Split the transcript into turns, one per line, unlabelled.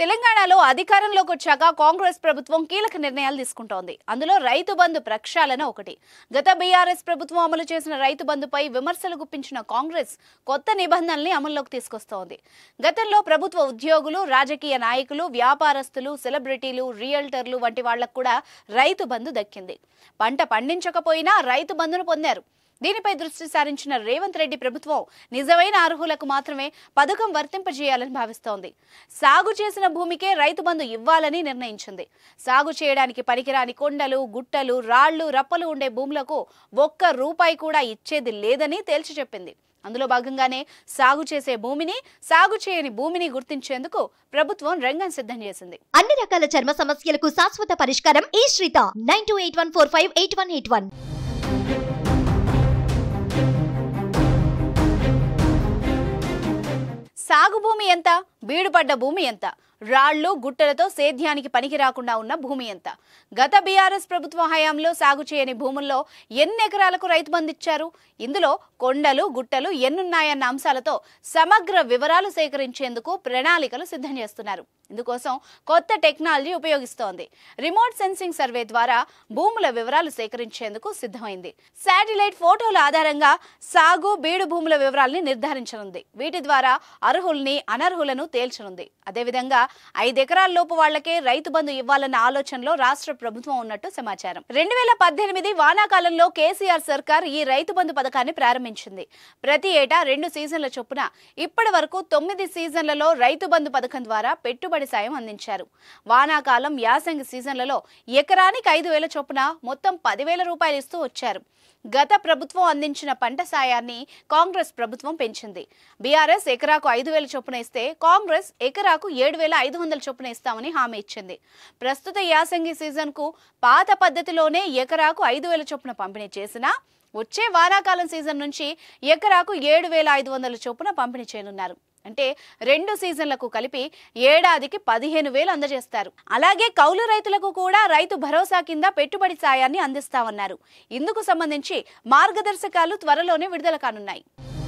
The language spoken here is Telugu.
తెలంగాణలో అధికారంలోకి వచ్చాక కాంగ్రెస్ ప్రభుత్వం కీలక నిర్ణయాలు తీసుకుంటోంది అందులో రైతు బంధు ప్రక్షాళన ఒకటి గత బీఆర్ఎస్ ప్రభుత్వం అమలు చేసిన రైతు బంధుపై విమర్శలు గుప్పించిన కాంగ్రెస్ కొత్త నిబంధనల్ని అమల్లోకి తీసుకొస్తోంది గతంలో ప్రభుత్వ ఉద్యోగులు రాజకీయ నాయకులు వ్యాపారస్తులు సెలబ్రిటీలు రియల్టర్లు వంటి వాళ్లకు కూడా రైతు బంధు దక్కింది పంట పండించకపోయినా రైతు బంధును పొందారు దీనిపై దృష్టి సారించిన రేవంత్ రెడ్డి ప్రభుత్వం నిజమైన అర్హులకు మాత్రమే పథకం వర్తింపజేయాలని భావిస్తోంది సాగు చేసిన భూమికే రైతు బంధు ఇవ్వాలని నిర్ణయించింది సాగు చేయడానికి పనికిరాని కొండలు గుట్టలు రాళ్లు రప్పలు ఉండే భూములకు ఒక్క రూపాయి కూడా ఇచ్చేది లేదని తేల్చి చెప్పింది అందులో భాగంగానే సాగు చేసే భూమిని సాగు చేయని భూమిని గుర్తించేందుకు ప్రభుత్వం రంగం సిద్ధం చేసింది అన్ని రకాల చర్మ సమస్యలకు శాశ్వత పరిష్కారం ఈ శ్రీత nine two eight one four five eight one eight one సాగు భూమి ఎంత బీడుపడ్డ భూమి ఎంత రాళ్లు గుట్టలతో సేద్యానికి పనికి రాకుండా ఉన్న భూమి ఎంత గత బీఆర్ఎస్ ప్రభుత్వ హయాంలో సాగు చేయని భూముల్లో ఎన్ని ఎకరాలకు రైతు బంధిచ్చారు ఇందులో కొండలు గుట్టలు ఎన్నున్నాయన్న అంశాలతో సమగ్ర వివరాలు సేకరించేందుకు ప్రణాళికలు సిద్ధం చేస్తున్నారు ఇందుకోసం కొత్త టెక్నాలజీ ఉపయోగిస్తోంది రిమోట్ సెన్సింగ్ సర్వే ద్వారా భూముల వివరాలు సేకరించేందుకు సిద్ధమైంది శాటిలైట్ ఫోటోల ఆధారంగా సాగు బీడు భూముల వివరాల్ని నిర్ధారించనుంది వీటి ద్వారా అర్హుల్ని అనర్హులను తేల్చనుంది అదేవిధంగా ఐదు ఎకరాల లోపు వాళ్లకే రైతు బంధు ఇవ్వాలన్న ఆలోచనలో రాష్ట్ర ప్రభుత్వం ఉన్నట్టు సమాచారం రెండు వేల పద్దెనిమిది వానాకాలంలో కేసీఆర్ సర్కార్ ఈ రైతు బంధు పథకాన్ని ప్రారంభించింది ప్రతి ఏటా రెండు సీజన్ల చొప్పున ఇప్పటి వరకు తొమ్మిది సీజన్లలో రైతు బంధు పథకం ద్వారా పెట్టుబడి సాయం అందించారు వానాకాలం యాసంగి సీజన్లలో ఎకరానికి ఐదు వేల చొప్పున మొత్తం పదివేల రూపాయలు ఇస్తూ వచ్చారు గత ప్రభుత్వం అందించిన పంట సాయాన్ని కాంగ్రెస్ ప్రభుత్వం పెంచింది బీఆర్ఎస్ ఎకరాకు ఐదు వేల చొప్పున ఇస్తే కాంగ్రెస్ ఎకరాకు ఏడు వేల ఐదు వందల చొప్పున ఇస్తామని హామీ ఇచ్చింది ప్రస్తుత యాసంగి సీజన్కు పాత పద్ధతిలోనే ఎకరాకు ఐదు వేల చొప్పున పంపిణీ చేసినా వచ్చే వానాకాలం సీజన్ నుంచి ఎకరాకు ఏడు వేల ఐదు వందల చొప్పున పంపిణీ చేయనున్నారు అంటే రెండు సీజన్లకు కలిపి ఏడాదికి పదిహేను వేలు అందజేస్తారు అలాగే కౌలు రైతులకు కూడా రైతు భరోసా కింద పెట్టుబడి సాయాన్ని అందిస్తామన్నారు ఇందుకు సంబంధించి మార్గదర్శకాలు త్వరలోనే విడుదల కానున్నాయి